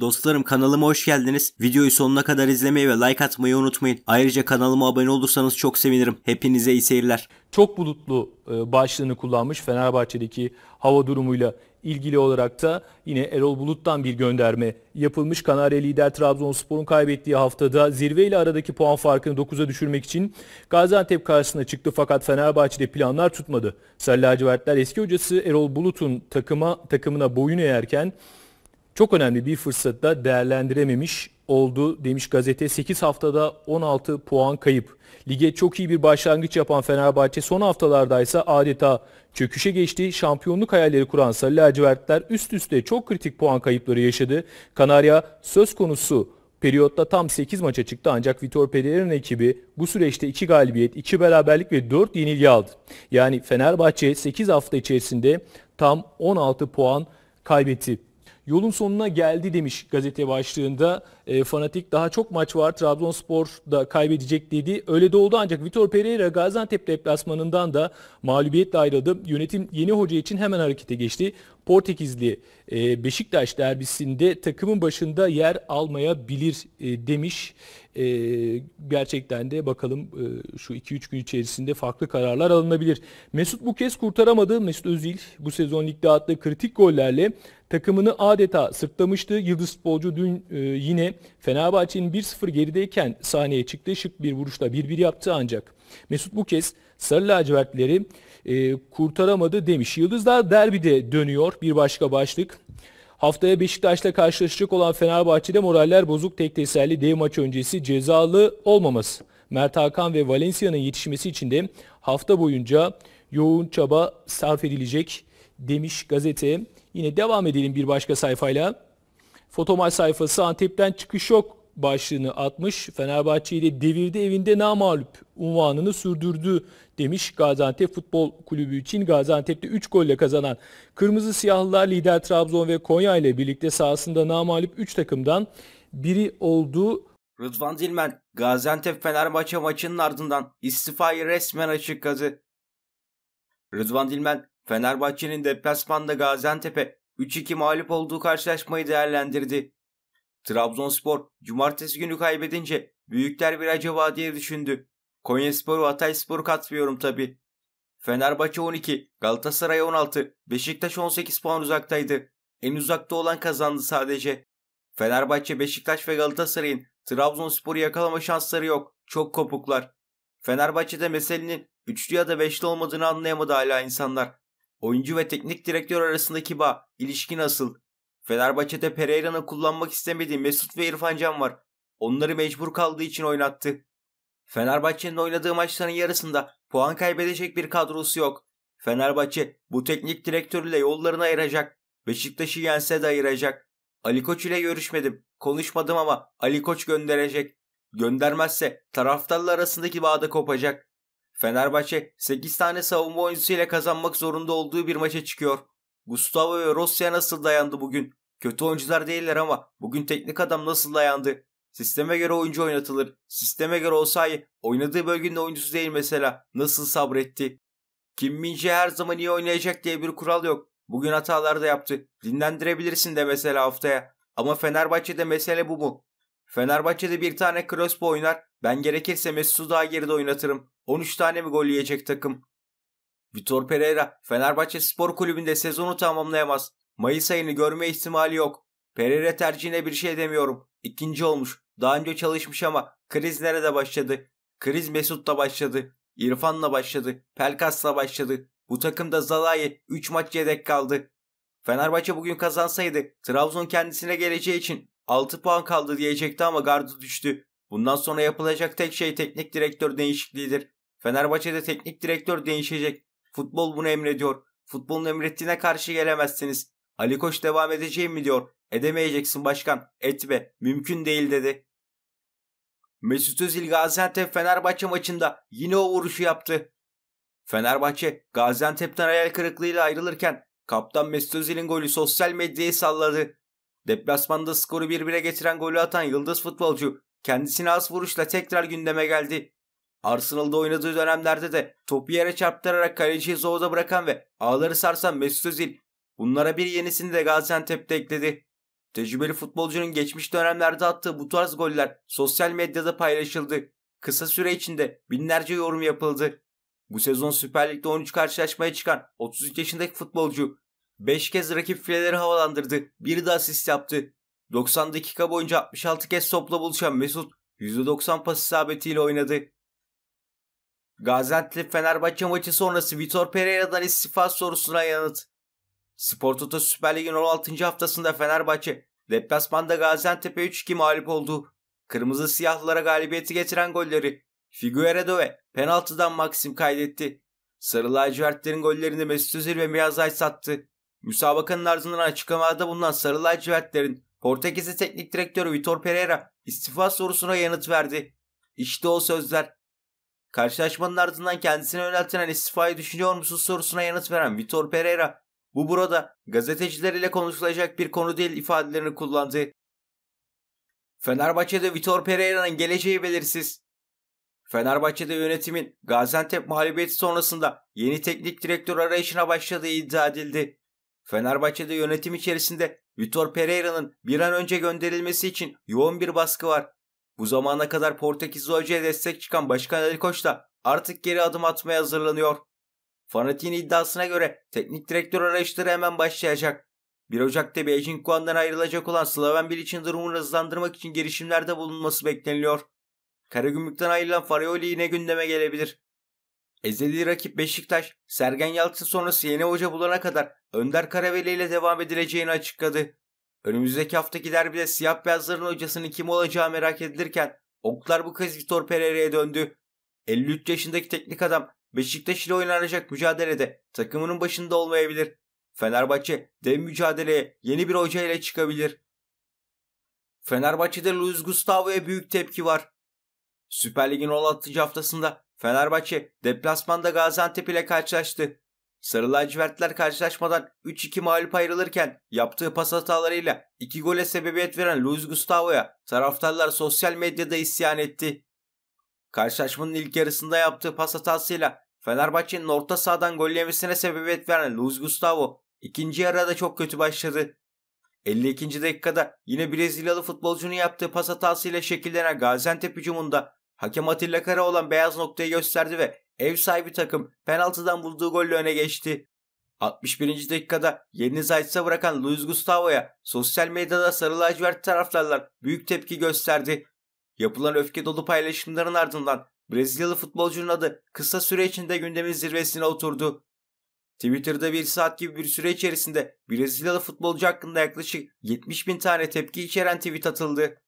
Dostlarım kanalıma hoş geldiniz. Videoyu sonuna kadar izlemeyi ve like atmayı unutmayın. Ayrıca kanalıma abone olursanız çok sevinirim. Hepinize iyi seyirler. Çok bulutlu e, başlığını kullanmış Fenerbahçe'deki hava durumuyla ilgili olarak da yine Erol Bulut'tan bir gönderme yapılmış. Kanarya lider Trabzonspor'un kaybettiği haftada zirve ile aradaki puan farkını 9'a düşürmek için Gaziantep karşısına çıktı fakat Fenerbahçe'de planlar tutmadı. Sarı lacivertler eski hocası Erol Bulut'un takıma takımına boyun eğerken çok önemli bir fırsatta değerlendirememiş oldu demiş gazete. 8 haftada 16 puan kayıp. Lige çok iyi bir başlangıç yapan Fenerbahçe son haftalardaysa adeta çöküşe geçti. Şampiyonluk hayalleri kuran Sarı Lacivertler üst üste çok kritik puan kayıpları yaşadı. Kanarya söz konusu periyotta tam 8 maça çıktı ancak Vitor Pereira'nın ekibi bu süreçte 2 galibiyet, 2 beraberlik ve 4 yenilgi aldı. Yani Fenerbahçe 8 hafta içerisinde tam 16 puan kaybetti yolun sonuna geldi demiş gazete başlığında. E, fanatik daha çok maç var Trabzonspor da kaybedecek dedi. Öyle de oldu ancak Vitor Pereira Gaziantep deplasmanından da mağlubiyetle ayrıldı. Yönetim yeni hoca için hemen harekete geçti. Portekizli e, Beşiktaş derbisinde takımın başında yer almayabilir e, demiş. E, gerçekten de bakalım e, şu 2-3 gün içerisinde farklı kararlar alınabilir. Mesut bu kez kurtaramadı. Mesut Özil bu sezon ligde attığı kritik gollerle takımını adeta sırtlamıştı. Yıldız Sporcu dün e, yine Fenerbahçe'nin 1-0 gerideyken sahneye çıktı. Şık bir vuruşla 1-1 yaptı ancak Mesut bu kez sarı lacivertleri e, kurtaramadı demiş. Yıldızlar derbide dönüyor bir başka başlık. Haftaya Beşiktaş'la karşılaşacak olan Fenerbahçe'de moraller bozuk tek teselli dev maç öncesi cezalı olmaması. Mert Hakan ve Valencia'nın yetişmesi için de hafta boyunca yoğun çaba sarf edilecek demiş gazete. Yine devam edelim bir başka sayfayla. Fotomaç sayfası Antep'ten çıkış yok başlığını atmış. Fenerbahçe ile devirde evinde namalup unvanını sürdürdü demiş Gaziantep Futbol Kulübü için. Gaziantep'te 3 golle kazanan Kırmızı Siyahlılar lider Trabzon ve Konya ile birlikte sahasında namalup 3 takımdan biri oldu. Rıdvan Dilmen Gaziantep Fenerbahçe maçının ardından istifayı resmen açıkladı. Rıdvan Dilmen Fenerbahçe'nin deplasmanda Gaziantep'e 3-2 mağlup olduğu karşılaşmayı değerlendirdi. Trabzonspor cumartesi günü kaybedince büyükler bir acaba diye düşündü. Konyasporu, ve Hatayspor'u katmıyorum tabi. Fenerbahçe 12, Galatasaray 16, Beşiktaş 18 puan uzaktaydı. En uzakta olan kazandı sadece. Fenerbahçe, Beşiktaş ve Galatasaray'ın Trabzonspor'u yakalama şansları yok. Çok kopuklar. Fenerbahçe'de meselenin üçlü ya da beşli olmadığını anlayamadı hala insanlar. Oyuncu ve teknik direktör arasındaki bağ, ilişki nasıl? Fenerbahçe'de Pereira'nı kullanmak istemediği Mesut ve İrfan Can var. Onları mecbur kaldığı için oynattı. Fenerbahçe'nin oynadığı maçların yarısında puan kaybedecek bir kadrosu yok. Fenerbahçe bu teknik direktörüyle yollarını ayıracak. Beşiktaş'ı yense de ayıracak. Ali Koç ile görüşmedim, konuşmadım ama Ali Koç gönderecek. Göndermezse taraftarlar arasındaki bağ da kopacak. Fenerbahçe 8 tane savunma oyuncusu ile kazanmak zorunda olduğu bir maça çıkıyor. Gustavo ve Rossi nasıl dayandı bugün? Kötü oyuncular değiller ama bugün teknik adam nasıl dayandı? Sisteme göre oyuncu oynatılır. Sisteme göre olsaydı oynadığı bölgenin oyuncusu değil mesela. Nasıl sabretti? Kim Mince her zaman iyi oynayacak diye bir kural yok. Bugün hatalar da yaptı. Dinlendirebilirsin de mesela haftaya. Ama Fenerbahçe'de mesele bu mu? Fenerbahçe'de bir tane crossbow oynar. Ben gerekirse Mesut'u daha geride oynatırım. 13 tane mi gol yiyecek takım? Vitor Pereira Fenerbahçe Spor Kulübü'nde sezonu tamamlayamaz. Mayıs ayını görme ihtimali yok. Pereira tercihine bir şey demiyorum. İkinci olmuş. Daha önce çalışmış ama kriz nerede başladı? Kriz Mesut'ta başladı. İrfan'la başladı. Pelkas'la başladı. Bu takımda Zalai 3 maç yedek kaldı. Fenerbahçe bugün kazansaydı Trabzon kendisine geleceği için 6 puan kaldı diyecekti ama gardı düştü. Bundan sonra yapılacak tek şey teknik direktör değişikliğidir. Fenerbahçe'de teknik direktör değişecek. Futbol bunu emrediyor. Futbolun emrettiğine karşı gelemezsiniz. Ali Koç devam edeceğim mi diyor. Edemeyeceksin başkan. Etme. Mümkün değil dedi. Mesut Özil Gaziantep Fenerbahçe maçında yine o vuruşu yaptı. Fenerbahçe Gaziantep'ten hayal kırıklığıyla ayrılırken kaptan Mesut Özil'in golü sosyal medyayı salladı. Deplasmanda skoru 1-1'e getiren golü atan yıldız futbolcu kendisine az vuruşla tekrar gündeme geldi. Arsenal'da oynadığı dönemlerde de topu yere çarptırarak kaleciyi zorda bırakan ve ağları sarsan Mesut Özil Bunlara bir yenisini de Gaziantep'te ekledi. Tecrübeli futbolcunun geçmiş dönemlerde attığı bu tarz goller sosyal medyada paylaşıldı. Kısa süre içinde binlerce yorum yapıldı. Bu sezon Süper Lig'de 13 karşılaşmaya çıkan 33 yaşındaki futbolcu 5 kez rakip fileleri havalandırdı, bir de asist yaptı. 90 dakika boyunca 66 kez topla buluşan Mesut %90 pas isabetiyle oynadı. Gaziantep Fenerbahçe maçı sonrası Vitor Pereira'dan istifa sorusuna yanıt. Spor Toto Süper Lig'in 16. haftasında Fenerbahçe, deplasmanda Gaziantep'e 3-2 mağlup oldu. Kırmızı siyahlılara galibiyeti getiren golleri Figueredo ve penaltıdan Maxim kaydetti. Sarı lacivertlerin gollerini Mesut Özil ve Miyazay sattı. Müsabakanın ardından açıklamada bulunan Sarı lacivertlerin Portekizli teknik direktörü Vitor Pereira istifa sorusuna yanıt verdi. İşte o sözler. Karşılaşmanın ardından kendisine yöneltilen istifayı düşünüyor musun sorusuna yanıt veren Vitor Pereira bu burada gazeteciler ile konuşulacak bir konu değil ifadelerini kullandı. Fenerbahçe'de Vitor Pereira'nın geleceği belirsiz. Fenerbahçe'de yönetimin Gaziantep mağlubiyeti sonrasında yeni teknik direktör arayışına başladığı iddia edildi. Fenerbahçe'de yönetim içerisinde Vitor Pereira'nın bir an önce gönderilmesi için yoğun bir baskı var. Bu zamana kadar Portekizli hocaya destek çıkan Başkan Ali Koç da artık geri adım atmaya hazırlanıyor. Fanatik'in iddiasına göre teknik direktör arayışları hemen başlayacak. 1 Ocak'ta Beijing Kuan'dan ayrılacak olan Slaven Bilic'in durumunu hızlandırmak için girişimlerde bulunması bekleniliyor. Karagümrük'ten ayrılan Farioli yine gündeme gelebilir. Ezeli rakip Beşiktaş, Sergen Yalçın sonrası yeni hoca bulana kadar Önder Karaveli ile devam edileceğini açıkladı. Önümüzdeki haftaki derbide siyah beyazların hocasının kim olacağı merak edilirken oklar bu kez Vitor Pereira'ya döndü. 53 yaşındaki teknik adam Beşiktaş ile oynanacak mücadelede takımının başında olmayabilir. Fenerbahçe dev mücadeleye yeni bir hoca ile çıkabilir. Fenerbahçe'de Luis Gustavo'ya büyük tepki var. Süper Lig'in 16. haftasında Fenerbahçe deplasmanda Gaziantep ile karşılaştı. Sarı lacivertler karşılaşmadan 3-2 mağlup ayrılırken yaptığı pas hatalarıyla 2 gole sebebiyet veren Luis Gustavo'ya taraftarlar sosyal medyada isyan etti. Karşılaşmanın ilk yarısında yaptığı pas hatasıyla Fenerbahçe'nin orta sahadan gol yemesine sebebiyet veren Luis Gustavo ikinci yarıda çok kötü başladı. 52. dakikada yine Brezilyalı futbolcunun yaptığı pas hatasıyla şekillenen Gaziantep hücumunda hakem Atilla Kara olan beyaz noktayı gösterdi ve ev sahibi takım penaltıdan bulduğu golle öne geçti. 61. dakikada yerini Zayt'sa bırakan Luis Gustavo'ya sosyal medyada sarı lacivert taraftarlar büyük tepki gösterdi. Yapılan öfke dolu paylaşımların ardından Brezilyalı futbolcunun adı kısa süre içinde gündemin zirvesine oturdu. Twitter'da bir saat gibi bir süre içerisinde Brezilyalı futbolcu hakkında yaklaşık 70 bin tane tepki içeren tweet atıldı.